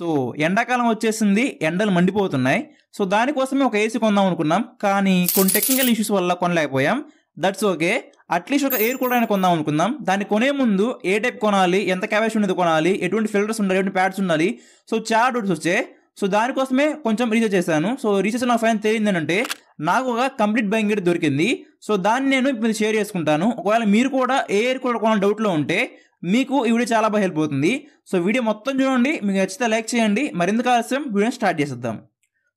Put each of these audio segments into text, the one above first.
so ఎండాకాలం వచ్చేసింది ఎండలు మండిపోతున్నాయి సో దానికోసమే ఒక ఏసీ కొందాం అనుకున్నాం కానీ కొన్ని టెక్నికల్ ఇష్యూస్ వల్ల కొనలేకపోయాం దట్స్ ఓకే అట్లీస్ట్ ఒక ఎయిర్ కూడా కొందాం అనుకుందాం దాన్ని కొనే ముందు ఏ టైప్ కొనాలి ఎంత క్యాబేజ్ ఉండేది కొనాలి ఎటువంటి ఫిల్టర్స్ ఉండాలి ఎటువంటి ప్యాడ్స్ ఉండాలి సో చాలా డౌట్స్ వచ్చాయి సో దానికోసమే కొంచెం రీసెర్చ్ చేశాను సో రీసెర్చ్ నా ఫైన్ తెలియదు ఏంటంటే నాకు ఒక కంప్లీట్ బయింగ్ దొరికింది సో దాన్ని నేను ఇప్పుడు షేర్ చేసుకుంటాను ఒకవేళ మీరు కూడా ఏ ఎయిర్ కూడా కొనాలి డౌట్లో ఉంటే మీకు ఈ వీడియో చాలా బాగా హెల్ప్ అవుతుంది సో వీడియో మొత్తం చూడండి మీకు నచ్చితే లైక్ చేయండి మరింత కాలస్యం వీడియో స్టార్ట్ చేసేద్దాం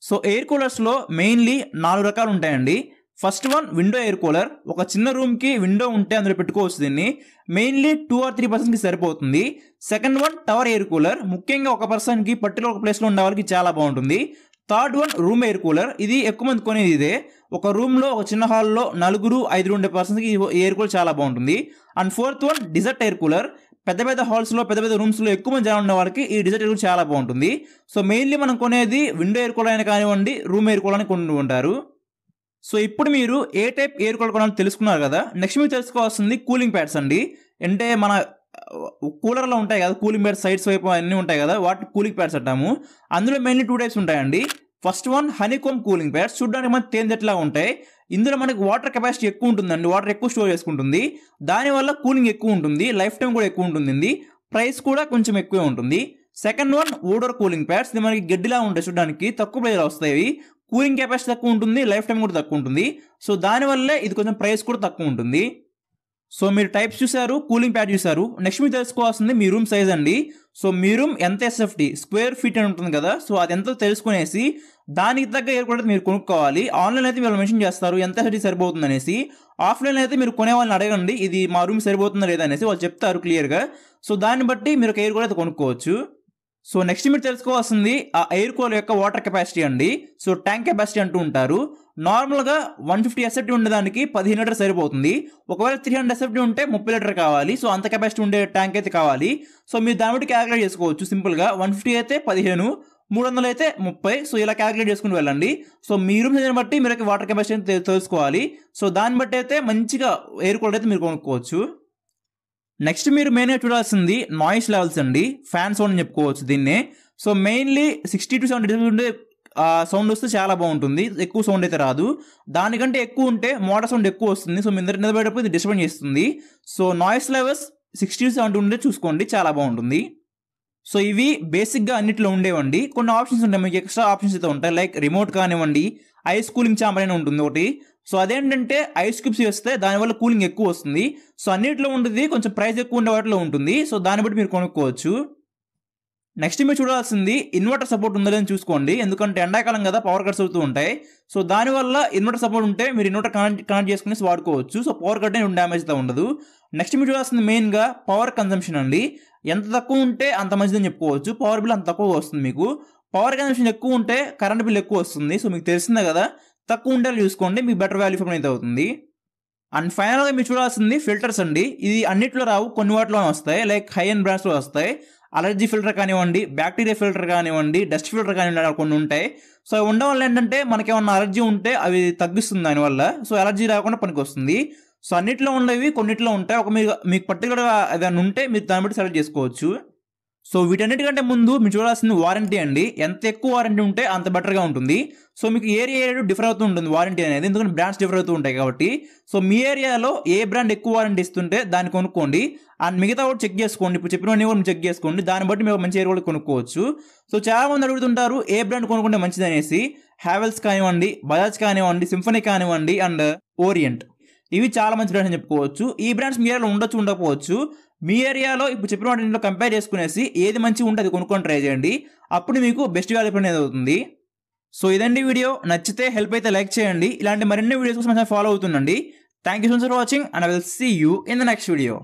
సో ఎయిర్ కూలర్స్లో మెయిన్లీ నాలుగు రకాలు ఉంటాయండి first one window air cooler ఒక చిన్న రూమ్కి విండో ఉంటే అందులో పెట్టుకోవచ్చు దీన్ని మెయిన్లీ టూ ఆర్ త్రీ పర్సన్కి సరిపోతుంది second one tower air cooler ముఖ్యంగా ఒక పర్సన్కి పర్టికులర్ ఒక ప్లేస్లో ఉండే వాళ్ళకి చాలా బాగుంటుంది third one room air cooler ఇది ఎక్కువ మంది కొనేది ఇదే ఒక రూమ్లో ఒక చిన్న హాల్లో నలుగురు ఐదుగురు ఉండే పర్సన్స్కి ఎయిర్ కూలర్ చాలా బాగుంటుంది and fourth one desert air cooler పెద్ద పెద్ద హాల్స్లో పెద్ద పెద్ద రూమ్స్లో ఎక్కువ మంది జనం ఉన్న వాళ్ళకి ఈ డిజర్ట్ ఎయిర్ కూలర్ చాలా బాగుంటుంది సో మెయిన్లీ మనం కొనేది విండో ఎయిర్ కూలర్ అయినా కానివ్వండి రూమ్ ఎయిర్ కూలర్ అని కొంటూ ఉంటారు సో ఇప్పుడు మీరు ఏ టైప్ ఎయిర్ కూలర్ కొనాలని తెలుసుకున్నారు కదా నెక్స్ట్ మీరు తెలుసుకోవాల్సింది కూలింగ్ ప్యాడ్స్ అండి అంటే మన కూలర్లో ఉంటాయి కదా కూలింగ్ ప్యాడ్స్ సైడ్స్ వైపు అన్నీ ఉంటాయి కదా వాటి కూలింగ్ ప్యాడ్స్ అంటాము అందులో మెయిన్లీ టూ టైప్స్ ఉంటాయండి first one honeycomb cooling pads చూడడానికి మనకి తేనెట్లా ఉంటాయి ఇందులో మనకి వాటర్ కెపాసిటీ ఎక్కువ ఉంటుందండి వాటర్ ఎక్కువ స్టోర్ చేసుకుంటుంది దానివల్ల కూలింగ్ ఎక్కువ ఉంటుంది లైఫ్ టైం కూడా ఎక్కువ ఉంటుంది ప్రైస్ కూడా కొంచెం ఎక్కువే ఉంటుంది సెకండ్ వన్ ఓడర్ కూలింగ్ ప్యాడ్స్ ఇది మనకి గడ్డిలా ఉంటాయి చూడడానికి తక్కువ ప్రైజ్లో వస్తాయి కూలింగ్ కెపాసిటీ తక్కువ ఉంటుంది లైఫ్ టైం కూడా తక్కువ ఉంటుంది సో దానివల్లే ఇది కొంచెం ప్రైస్ కూడా తక్కువ ఉంటుంది సో మీరు టైప్స్ చూసారు కూలింగ్ ప్యాడ్ చూసారు నెక్స్ట్ మీరు తెలుసుకోవాల్సింది మీ రూమ్ సైజ్ అండి సో మీ రూమ్ ఎంత ఎస్ఎఫ్టీ స్క్వేర్ ఫీట్ అని ఉంటుంది కదా సో అది ఎంతో తెలుసుకునేసి దానికి తగ్గ ఎయిర్ కూడా మీరు కొనుక్కోవాలి ఆన్లైన్ అయితే మీరు మెన్షన్ చేస్తారు ఎంత ఎస్ఎఫ్టీ సరిపోతుంది అనేసి ఆఫ్లైన్ అయితే మీరు కొనే వాళ్ళని అడగండి ఇది మా రూమ్ సరిపోతుందా లేదా అనేసి వాళ్ళు చెప్తారు క్లియర్గా సో దాన్ని బట్టి మీరు ఒక ఎయిర్ కూడా అయితే కొనుక్కోవచ్చు సో నెక్స్ట్ మీరు తెలుసుకోవాల్సింది ఆ ఎయిర్ కూలర్ యొక్క వాటర్ కెపాసిటీ అండి సో ట్యాంక్ కెపాసిటీ అంటూ ఉంటారు నార్మల్గా వన్ ఫిఫ్టీ ఎస్ఎఫ్టీ ఉండేదానికి పదిహేను లీటర్ సరిపోతుంది ఒకవేళ త్రీ హండ్రెడ్ ఎస్ఎఫ్టీ ఉంటే ముప్పై లీటర్ కావాలి సో అంత కెపాసిటీ ఉండే ట్యాంక్ అయితే కావాలి సో మీరు దాన్ని బట్టి క్యాలిక్యులేట్ చేసుకోవచ్చు సింపుల్గా వన్ ఫిఫ్టీ అయితే పదిహేను మూడు వందలు అయితే ముప్పై సో ఇలా క్యాలిక్యులేట్ చేసుకుని వెళ్ళండి సో మీ రూమ్ బట్టి మీరు వాటర్ కెపాసిటీ తెలుసుకోవాలి సో దాన్ని బట్టి అయితే మంచిగా ఎయిర్ కూలర్ అయితే మీరు కొనుక్కోవచ్చు నెక్స్ట్ మీరు మెయిన్గా చూడాల్సింది నాయిస్ లెవెల్స్ అండి ఫ్యాన్ సౌండ్ అని చెప్పుకోవచ్చు దీన్నే so mainly sixty to seventy డిజిల్ ఉండే సౌండ్ వస్తే చాలా బాగుంటుంది ఎక్కువ సౌండ్ అయితే రాదు దానికంటే ఎక్కువ ఉంటే మోటార్ సౌండ్ ఎక్కువ వస్తుంది సో మీ నిద్ర నిలబడేటప్పుడు ఇది డిస్టర్బ్ చేస్తుంది so noise levels sixty to seventy ఉండే చూసుకోండి చాలా బాగుంటుంది సో ఇవి బేసిక్గా అన్నిట్లో ఉండేవండి కొన్ని ఆప్షన్స్ ఉంటాయి మీకు ఎక్స్ట్రా ఆప్షన్స్ అయితే ఉంటాయి లైక్ రిమోట్ కానివ్వండి ఐస్ స్కూలింగ్ ఛాంబర్ అయినా ఉంటుంది ఒకటి సో అదేంటంటే ఐస్ క్యూబ్స్ వేస్తే దానివల్ల కూలింగ్ ఎక్కువ వస్తుంది సో అన్నిటిలో ఉండేది కొంచెం ప్రైస్ ఎక్కువ ఉండే వాటిలో ఉంటుంది సో దాన్ని బట్టి మీరు కొనుక్కోవచ్చు నెక్స్ట్ మీరు చూడాల్సింది ఇన్వర్టర్ సపోర్ట్ ఉందని చూసుకోండి ఎందుకంటే ఎండాకాలం కదా పవర్ కట్స్ అవుతూ ఉంటాయి సో దానివల్ల ఇన్వర్టర్ సపోర్ట్ ఉంటే మీరు ఇన్వర్టర్ కనెక్ట్ కనెక్ట్ చేసుకుని వాడుకోవచ్చు సో పవర్ కట్ అనేది డ్యామేజ్ అయితే ఉండదు నెక్స్ట్ మీరు చూడాల్సింది మెయిన్గా పవర్ కన్సంప్షన్ అండి ఎంత తక్కువ ఉంటే అంత మంచిదని చెప్పుకోవచ్చు పవర్ బిల్ అంత తక్కువగా వస్తుంది మీకు పవర్ కన్సంప్షన్ ఎక్కువ ఉంటే కరెంట్ బిల్ ఎక్కువ వస్తుంది సో మీకు తెలిసిందే కదా తక్కువ ఉండేలా చూసుకోండి మీకు బెటర్ వాల్యూ ఫోన్ అయితే అవుతుంది అండ్ ఫైనల్గా మీరు చూడాల్సింది ఫిల్టర్స్ అండి ఇది అన్నిట్లో రావు కొన్ని వాటిలోనే వస్తాయి లైక్ హై అండ్ బ్రాండ్స్లో వస్తాయి అలర్జీ ఫిల్టర్ కానివ్వండి బ్యాక్టీరియా ఫిల్టర్ కానివ్వండి డస్ట్ ఫిల్టర్ కానివ్వండి కొన్ని ఉంటాయి సో అవి ఉండడం వల్ల ఏంటంటే మనకేమన్నా అలర్జీ ఉంటే అవి తగ్గిస్తుంది దానివల్ల సో అలర్జీ రాకుండా పనికి వస్తుంది సో అన్నిట్లో ఉండేవి కొన్నిట్లో ఉంటాయి ఒక మీకు మీకు పర్టికులర్గా ఏదైనా ఉంటే మీరు దాన్ని బట్టి సెలెక్ట్ చేసుకోవచ్చు సో వీటన్నిటికంటే ముందు మీరు చూడాల్సింది వారంటీ అండి ఎంత ఎక్కువ వారంటీ ఉంటే అంత బెటర్గా ఉంటుంది సో మీకు ఏరియా ఏరియా డిఫర్ అవుతూ ఉంటుంది వారంటీ అనేది ఎందుకంటే బ్రాండ్స్ డిఫర్ అవుతూ ఉంటాయి కాబట్టి సో మీ ఏరియాలో ఏ బ్రాండ్ ఎక్కువ వారంటీ ఇస్తుంటే దాన్ని కొనుక్కోండి అండ్ మిగతా కూడా చెక్ చేసుకోండి ఇప్పుడు చెప్పినవన్నీ కూడా చెక్ చేసుకోండి దాన్ని బట్టి మీరు మంచి ఏరియా కూడా కొనుక్కోవచ్చు సో చాలామంది అడుగుతుంటారు ఏ బ్రాండ్ కొనుక్కుంటే మంచిది అనేసి హ్యావెల్స్ కానివ్వండి బజాజ్ కానివ్వండి సింఫనీ కానివ్వండి అండ్ ఓరియంట్ ఇవి చాలా మంచి బ్రాండ్స్ అని చెప్పుకోవచ్చు ఈ బ్రాండ్స్ మీ ఏరియాలో ఉండొచ్చు ఉండకపోవచ్చు మీ ఏరియాలో ఇప్పుడు చెప్పిన ఇంట్లో కంపేర్ చేసుకునేసి ఏది మంచి ఉంటుంది కొనుక్కొని ట్రై చేయండి అప్పుడు మీకు బెస్ట్ వ్యాల్యూ అనేది అవుతుంది సో ఇదండి వీడియో నచ్చితే హెల్ప్ అయితే లైక్ చేయండి ఇలాంటి మరిన్ని వీడియోస్ కోసం ఫాలో అవుతుందండి thank you so much for watching and I will see you in the next video